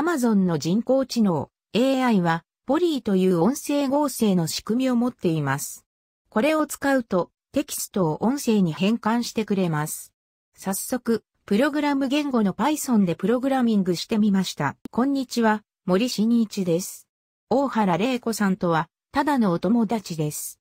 Amazon の人工知能 AI はポリーという音声合成の仕組みを持っています。これを使うとテキストを音声に変換してくれます。早速、プログラム言語の Python でプログラミングしてみました。こんにちは、森新一です。大原玲子さんとは、ただのお友達です。